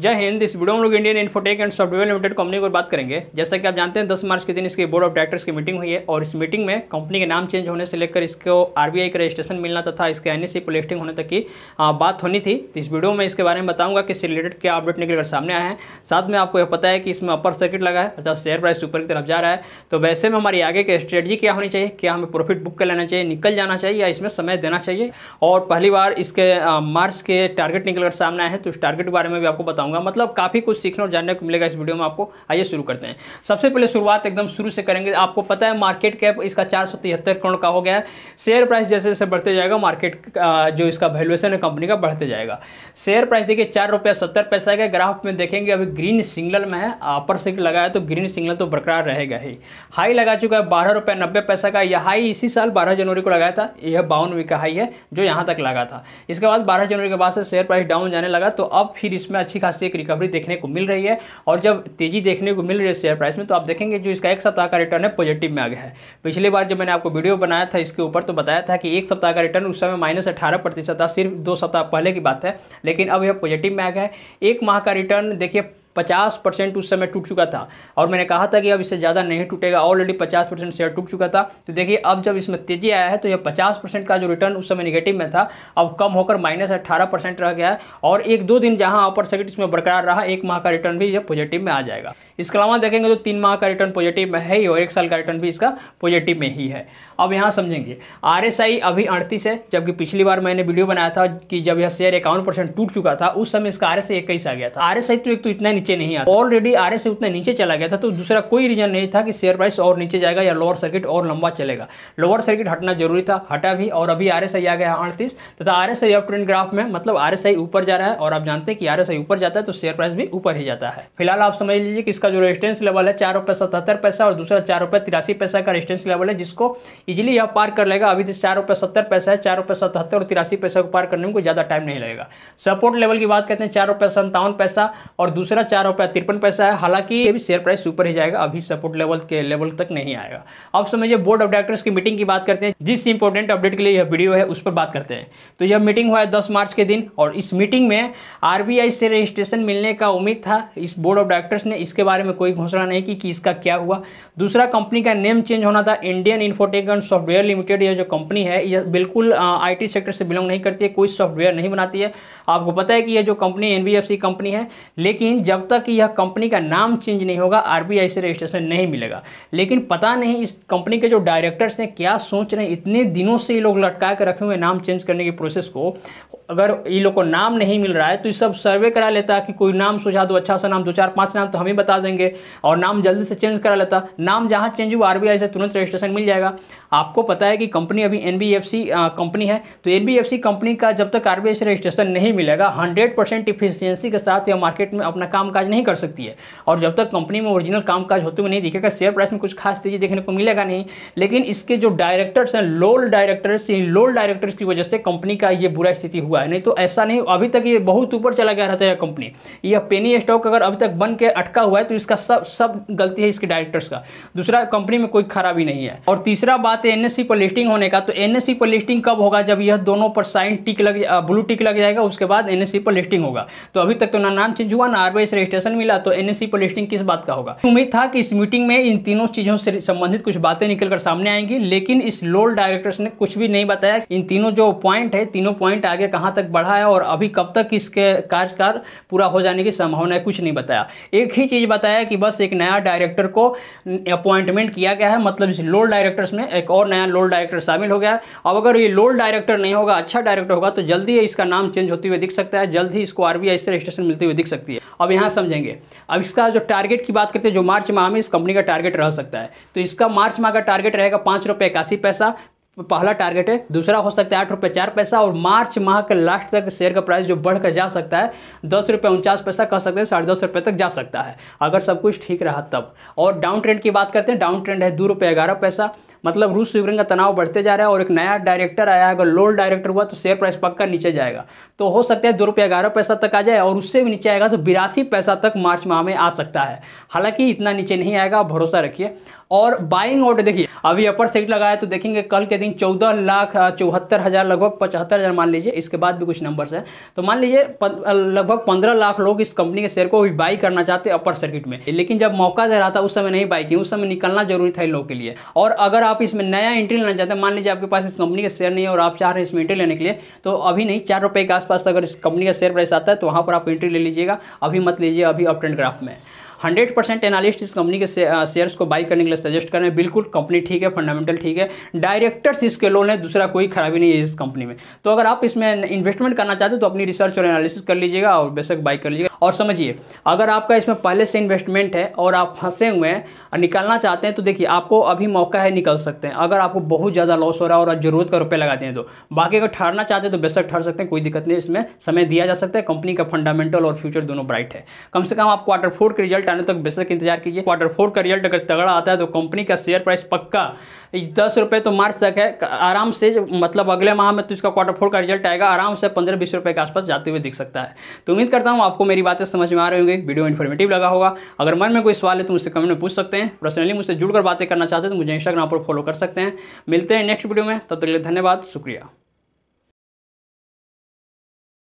जय हिंद इस वीडियो में लोग Indian Infotech and software limited company पर बात करेंगे जैसा कि आप जानते हैं 10 मार्च के दिन इसके बोर्ड ऑफ डायरेक्टर्स की मीटिंग हुई है और इस मीटिंग में कंपनी के नाम चेंज होने से लेकर इसको आरबीआई का रजिस्ट्रेशन मिलना तथा इसके एन एस लिस्टिंग होने तक की बात होनी थी तो इस वीडियो में इसके बारे में बताऊंगा कि रिलेटेड क्या अपडेट निकलकर सामने आया है साथ में आपको यह पता है कि इसमें अपर सर्किट लगा है अर्थात शेयर प्राइस ऊपर की तरफ जा रहा है तो वैसे में हमारी आगे की स्ट्रेटजी क्या होनी चाहिए क्या हमें प्रॉफिट बुक कर लेना चाहिए निकल जाना चाहिए या इसमें समय देना चाहिए और पहली बार इसके मार्च के टारगेट निकलकर सामने आए हैं तो इस टारगेट के बारे में भी आपको बताऊँ बताऊंगा मतलब काफ़ी कुछ सीखने और जानने को मिलेगा इस वीडियो में आपको आइए शुरू करते हैं सबसे पहले शुरुआत एकदम शुरू से करेंगे आपको पता है मार्केट कैप इसका चार करोड़ का हो गया है शेयर प्राइस जैसे जैसे बढ़ते जाएगा मार्केट जो इसका वैल्यूएशन है कंपनी का बढ़ते जाएगा शेयर प्राइस देखिए चार रुपया सत्तर पैसा है ग्राफ में देखेंगे अभी ग्रीन सिग्नल में है अपर सिग्नल लगाया तो ग्रीन सिग्नल तो बरकरार रहेगा ही हाई लगा चुका है बारह रुपये नब्बे पैसा का यह हाई इसी साल बारह जनवरी को लगाया था यह बावन वी का हाई है जो यहाँ तक लगा था इसके बाद बारह जनवरी के बाद से शेयर प्राइस डाउन जाने लगा तो अब फिर इसमें अच्छी खास से एक रिकवरी देखने को मिल रही है और जब तेजी देखने को मिल रही है शेयर प्राइस में तो आप देखेंगे जो इसका एक सप्ताह का रिटर्न है पॉजिटिव में आ गया है पिछले बार जब मैंने आपको वीडियो बनाया था इसके ऊपर तो बताया था कि एक सप्ताह का रिटर्न उस समय माइनस अठारह प्रतिशत था सिर्फ दो सप्ताह पहले की बात है लेकिन अब यह पॉजिटिव में आ गया है एक माह का रिटर्न देखिए 50 परसेंट उस समय टूट चुका था और मैंने कहा था कि अब इससे ज़्यादा नहीं टूटेगा ऑलरेडी 50 परसेंट शेयर टूट चुका था तो देखिए अब जब इसमें तेज़ी आया है तो यह 50 परसेंट का जो रिटर्न उस समय निगेटिव में था अब कम होकर माइनस अट्ठारह परसेंट रह गया है और एक दो दिन जहाँ अपर सर्किट इसमें बरकरार रहा एक माह का रिटर्न भी यह पॉजिटिव में आ जाएगा इसके अलावा देखेंगे तो तीन माह का रिटर्न पॉजिटिव में है ही और एक साल का रिटर्न भी इसका पॉजिटिव में ही है अब यहाँ समझेंगे आर अभी अड़तीस है जबकि पिछली बार मैंने वीडियो बनाया था कि जब यह शेयर इक्यावन टूट चुका था उस समय इसका आर एस आ गया था आर तो एक तो इतना नीचे नहीं आता ऑलरेडी आर एस उतना नीचे चला गया था तो दूसरा कोई रीजन नहीं था कि शेयर प्राइस और नीचे जाएगा या लोअर सर्किट और लंबा चलेगा लोअर सर्किट हटना जरूरी था हटा भी और अभी आर एस आई आ गया अड़तीस तथा R S I up trend graph में मतलब आर एस आई ऊपर जा रहा है और आप जानते हैं कि आर एस आई ऊपर जाता है तो शेयर प्राइस भी ऊपर ही जाता है फिलहाल आप समझ लीजिए कि इसका जो रेजिस्टेंस लेवल है चार रुपये सतहत्तर पैसा और दूसरा चार रुपये तिरासी पैसा का रेजिस्टेंस लेवल है जिसको इजिली यह पार कर लेगा अभी तो चार रुपये सत्तर पैसा है चार रुपये सतहत्तर और तिरासी पैसा को पार करने में कोई ज़्यादा टाइम नहीं लगेगा सपोर्ट लेवल की बात करते हैं चार रुपये सत्तावन पैसा और दूसरा चार रुपया तिरपन पैसा है हालांकि ये भी शेयर प्राइस ऊपर ही जाएगा अभी सपोर्ट लेवल के लेवल तक नहीं आएगा अब समझिए बोर्ड ऑफ डायरेक्टर्स की मीटिंग की बात करते हैं जिस इंपॉर्टेंट अपडेट के लिए यह वीडियो है उस पर बात करते हैं तो यह मीटिंग हुआ है दस मार्च के दिन और इस मीटिंग में आर से रजिस्ट्रेशन मिलने का उम्मीद था इस बोर्ड ऑफ डायरेक्टर्स ने इसके बारे में कोई घोषणा नहीं की कि इसका क्या हुआ दूसरा कंपनी का नेम चेंज होना था Indian Infotech and software limited यह जो कंपनी है यह बिल्कुल आईटी सेक्टर से बिलोंग नहीं करती है कोई सॉफ्टवेयर नहीं बनाती है आपको पता है कि यह जो कंपनी एनबीएफसी कंपनी है लेकिन जब तक यह कंपनी का नाम चेंज नहीं होगा आरबीआई से रजिस्ट्रेशन नहीं मिलेगा लेकिन पता नहीं इस कंपनी के जो डायरेक्टर्स हैं क्या सोच रहे हैं इतने दिनों से ये लोग लटका के रखे हुए नाम चेंज करने की प्रोसेस को अगर ये लोग को नाम नहीं मिल रहा है तो ये सब सर्वे करा लेता कि कोई नाम सुझा दो अच्छा सा नाम दो चार पाँच नाम तो हम ही बता देंगे और नाम जल्दी से चेंज करा लेता नाम जहाँ चेंज हुआ आर से तुरंत रजिस्ट्रेशन मिल जाएगा आपको पता है कि कंपनी अभी एन कंपनी है तो एन कंपनी का जब तक आर से रजिस्ट्रेशन नहीं मिलेगा हंड्रेड परसेंट इफिशियंसी के साथ यह मार्केट में अपना कामकाज नहीं कर सकती है और जब तक कंपनी में ओरिजिनल कामकाज होते हुए नहीं दिखेगा शेयर प्राइस में कुछ खास तेजी देखने को मिलेगा नहीं लेकिन इसके जो डायरेक्टर्स हैं लोल डायरेक्टर्स लोल डायरेक्टर्स की वजह से कंपनी का ये बुरा स्थिति हुआ हुआ है नहीं तो ऐसा नहीं अभी तक ये बहुत ऊपर चला गया रहता है कंपनी यह पेनी स्टॉक अगर अभी तक बन के अटका हुआ है तो इसका सब सब गलती है इसके डायरेक्टर्स का दूसरा कंपनी में कोई खराबी नहीं है और तीसरा बात है एनएससी पर लिस्टिंग होने का तो एनएससी पर लिस्टिंग कब होगा जब यह दोनों पर साइन टिक लग ब्लू टिक लग जाएगा उसके बाद एनएससी पर लिस्टिंग होगा तो अभी तक तो ना नाम चेंज हुआ ना आरबीआई से रजिस्ट्रेशन मिला तो एनएससी पर लिस्टिंग किस बात का होगा उम्मीद था कि इस मीटिंग में इन तीनों चीजों से संबंधित कुछ बातें निकल कर सामने आएंगी लेकिन इस लोल डायरेक्टर्स ने कुछ भी नहीं बताया इन तीनों जो पॉइंट है तीनों पॉइंट आगे कहा कहाँ तक बढ़ा है और अभी कब तक इसके कार्यकाल पूरा हो जाने की संभावना है कुछ नहीं बताया एक ही चीज़ बताया कि बस एक नया डायरेक्टर को अपॉइंटमेंट किया गया है मतलब इस लोल डायरेक्टर्स में एक और नया लोल डायरेक्टर शामिल हो गया है अब अगर ये लोल डायरेक्टर नहीं होगा अच्छा डायरेक्टर होगा तो जल्दी इसका नाम चेंज होते हुए दिख सकता है जल्द ही इसको आर से रजिस्ट्रेशन मिलती हुई दिख सकती है अब यहाँ समझेंगे अब इसका जो टारगेट की बात करते हैं जो मार्च माह में इस कंपनी का टारगेट रह सकता है तो इसका मार्च माह का टारगेट रहेगा पाँच रुपये इक्यासी पैसा पहला टारगेट है दूसरा हो सकता है आठ रुपये चार पैसा और मार्च माह के लास्ट तक शेयर का प्राइस जो बढ़कर जा सकता है दस रुपये उनचास पैसा कह सकते हैं साढ़े दस रुपये तक जा सकता है अगर सब कुछ ठीक रहा तब और डाउन ट्रेंड की बात करते हैं डाउन ट्रेंड है दो रुपये ग्यारह पैसा मतलब रूस यूक्रेन का तनाव बढ़ते जा रहा है और एक नया डायरेक्टर आया अगर लोल डायरेक्टर हुआ तो शेयर प्राइस पक्का नीचे जाएगा तो हो सकता है दो रुपये ग्यारह पैसा तक आ जाए और उससे भी नीचे आएगा तो बिरासी पैसा तक मार्च माह में आ सकता है हालांकि इतना नीचे नहीं आएगा भरोसा रखिए और बाइंग ऑर्डर देखिए अभी अपर सेट लगाया तो देखेंगे कल के दिन चौदह लाख चौहत्तर हज़ार लगभग पचहत्तर हज़ार मान लीजिए इसके बाद भी कुछ नंबर्स हैं तो मान लीजिए लगभग पंद्रह लाख लोग इस कंपनी के शेयर को भी बाई करना चाहते अपर सर्किट में लेकिन जब मौका दे रहा था उस समय नहीं बाई की उस समय निकलना जरूरी था इन लोगों के लिए और अगर आप इसमें नया एंट्री लेना चाहते हैं मान लीजिए आपके पास इस कंपनी का शेयर नहीं है और आप चाह रहे हैं इसमें एंट्री लेने के लिए तो अभी नहीं चार रुपए के आसपास अगर इस कंपनी का शेयर प्राइस आता है तो वहाँ पर आप एंट्री ले लीजिएगा अभी मत लीजिए अभी अपट्रेंड ग्राफ में हंड्रेड परसेंट एनालिस्ट इस कंपनी के शेयर्स uh, को बाई करने के लिए सजेस्ट कर रहे हैं बिल्कुल कंपनी ठीक है फंडामेंटल ठीक है डायरेक्टर्स इसके लोन है दूसरा कोई खराबी नहीं है इस कंपनी में तो अगर आप इसमें इन्वेस्टमेंट करना चाहते हो तो अपनी रिसर्च और एनालिसिस कर लीजिएगा और बेशक बाई कर लीजिएगा और समझिए अगर आपका इसमें पहले से इन्वेस्टमेंट है और आप फंसे हुए हैं और निकालना चाहते हैं तो देखिए आपको अभी मौका है निकल सकते हैं अगर आपको बहुत ज़्यादा लॉस हो रहा है और ज़रूरत का रुपये लगाते हैं तो बाकी अगर ठहरना चाहते हैं तो बेशक ठहर सकते हैं कोई दिक्कत नहीं इसमें समय दिया जा सकता है कंपनी का फंडामेंटल और फ्यूचर दोनों ब्राइट है कम से कम आप क्वार्टर फोर के रिजल्ट आने तक बेशक इंतजार कीजिए क्वार्टर फोर का रिजल्ट अगर तगड़ा आता है तो कंपनी का शेयर प्राइस पक्का इस दस रुपये तो मार्च तक है आराम से मतलब अगले माह में तो इसका क्वार्टर फोर का रिजल्ट आएगा आराम से पंद्रह बीस रुपये के आसपास जाते हुए दिख सकता है तो उम्मीद करता हूँ आपको मेरी बातें समझ में आ रही होंगी वीडियो इन्फॉर्मेटिव लगा होगा अगर मन में कोई सवाल है तो मुझसे कमेंट में पूछ सकते हैं पर्सनली मुझसे जुड़कर बातें करना चाहते हैं तो मुझे इंस्टाग्राम पर फॉलो कर सकते हैं मिलते हैं नेक्स्ट वीडियो में तब तक के लिए धन्यवाद शुक्रिया